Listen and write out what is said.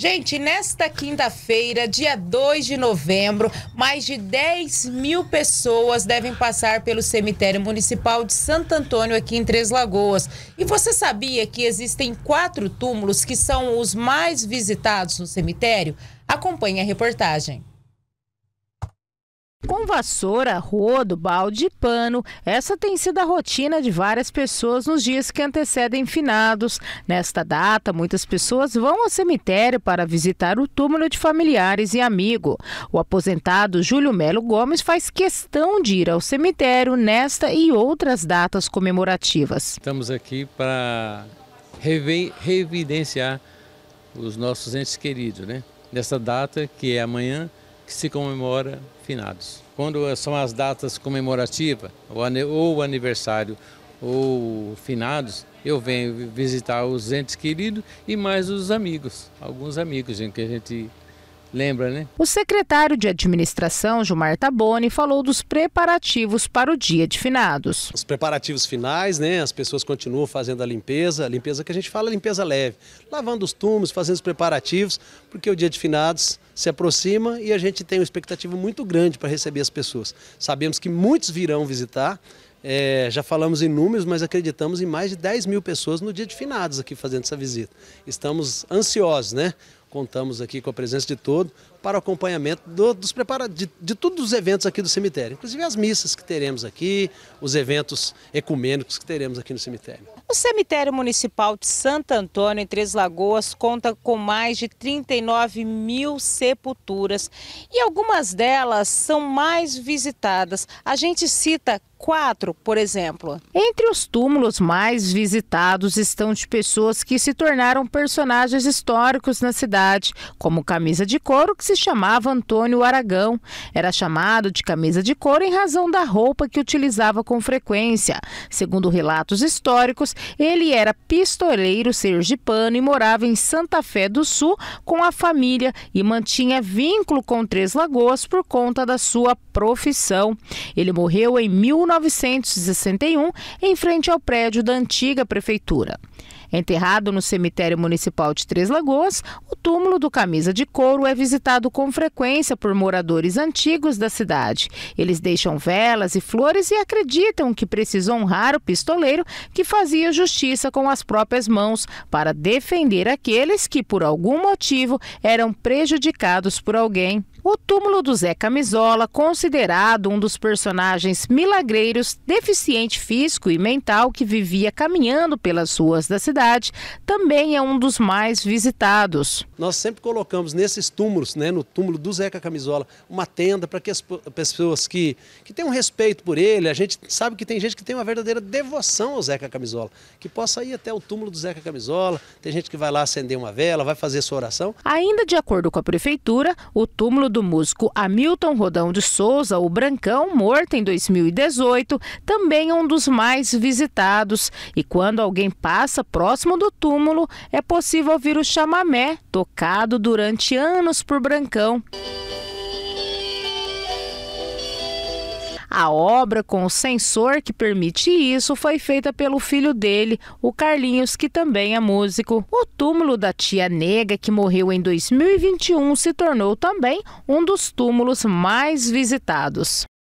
Gente, nesta quinta-feira, dia 2 de novembro, mais de 10 mil pessoas devem passar pelo cemitério municipal de Santo Antônio, aqui em Três Lagoas. E você sabia que existem quatro túmulos que são os mais visitados no cemitério? Acompanhe a reportagem. Com vassoura, rodo, balde e pano, essa tem sido a rotina de várias pessoas nos dias que antecedem finados. Nesta data, muitas pessoas vão ao cemitério para visitar o túmulo de familiares e amigo. O aposentado Júlio Melo Gomes faz questão de ir ao cemitério nesta e outras datas comemorativas. Estamos aqui para revidenciar os nossos entes queridos, né? Nesta data, que é amanhã, que se comemora finados. Quando são as datas comemorativas, ou aniversário, ou finados, eu venho visitar os entes queridos e mais os amigos, alguns amigos que a gente lembra, né? O secretário de administração, Gilmar Taboni, falou dos preparativos para o dia de finados. Os preparativos finais, né? As pessoas continuam fazendo a limpeza, a limpeza que a gente fala, limpeza leve, lavando os túmulos, fazendo os preparativos, porque o dia de finados se aproxima e a gente tem uma expectativa muito grande para receber as pessoas. Sabemos que muitos virão visitar, é, já falamos em números, mas acreditamos em mais de 10 mil pessoas no dia de finados aqui fazendo essa visita. Estamos ansiosos, né? Contamos aqui com a presença de todo, para o acompanhamento do, dos de, de todos os eventos aqui do cemitério, inclusive as missas que teremos aqui, os eventos ecumênicos que teremos aqui no cemitério. O cemitério municipal de Santo Antônio, em Três Lagoas, conta com mais de 39 mil sepulturas e algumas delas são mais visitadas. A gente cita 4, por exemplo. Entre os túmulos mais visitados estão de pessoas que se tornaram personagens históricos na cidade, como camisa de couro que se chamava Antônio Aragão. Era chamado de camisa de couro em razão da roupa que utilizava com frequência. Segundo relatos históricos, ele era pistoleiro sergipano e morava em Santa Fé do Sul com a família e mantinha vínculo com Três Lagoas por conta da sua profissão. Ele morreu em 19 1961, em frente ao prédio da antiga prefeitura. Enterrado no cemitério municipal de Três Lagoas, o túmulo do Camisa de Couro é visitado com frequência por moradores antigos da cidade. Eles deixam velas e flores e acreditam que precisam honrar o pistoleiro que fazia justiça com as próprias mãos para defender aqueles que, por algum motivo, eram prejudicados por alguém. O túmulo do Zé Camisola, considerado um dos personagens milagreiros, deficiente físico e mental que vivia caminhando pelas ruas da cidade, cidade, também é um dos mais visitados. Nós sempre colocamos nesses túmulos, né, no túmulo do Zeca Camisola, uma tenda para que as pessoas que, que têm um respeito por ele, a gente sabe que tem gente que tem uma verdadeira devoção ao Zeca Camisola, que possa ir até o túmulo do Zeca Camisola, tem gente que vai lá acender uma vela, vai fazer sua oração. Ainda de acordo com a prefeitura, o túmulo do músico Hamilton Rodão de Souza, o Brancão, morto em 2018, também é um dos mais visitados. E quando alguém passa próximo Próximo do túmulo, é possível ouvir o chamamé, tocado durante anos por Brancão. A obra com o sensor que permite isso foi feita pelo filho dele, o Carlinhos, que também é músico. O túmulo da tia Nega, que morreu em 2021, se tornou também um dos túmulos mais visitados.